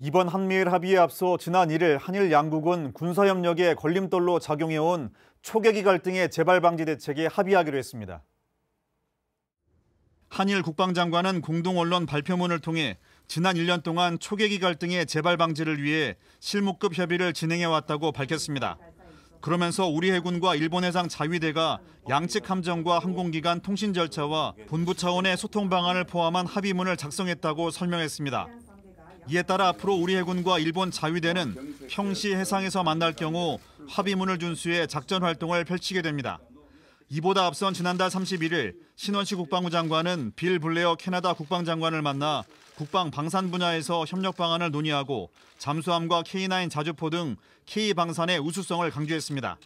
이번 한미일 합의에 앞서 지난 1일 한일 양국은 군사협력의 걸림돌로 작용해온 초계기 갈등의 재발방지 대책에 합의하기로 했습니다. 한일 국방장관은 공동 언론 발표문을 통해 지난 1년 동안 초계기 갈등의 재발 방지를 위해 실무급 협의를 진행해 왔다고 밝혔습니다. 그러면서 우리 해군과 일본 해상 자위대가 양측 함정과 항공기관 통신 절차와 본부 차원의 소통 방안을 포함한 합의문을 작성했다고 설명했습니다. 이에 따라 앞으로 우리 해군과 일본 자위대는 평시 해상에서 만날 경우 합의문을 준수해 작전 활동을 펼치게 됩니다. 이보다 앞선 지난달 31일 신원시 국방부 장관은 빌 블레어 캐나다 국방장관을 만나 국방 방산 분야에서 협력 방안을 논의하고 잠수함과 K9 자주포 등 K 방산의 우수성을 강조했습니다.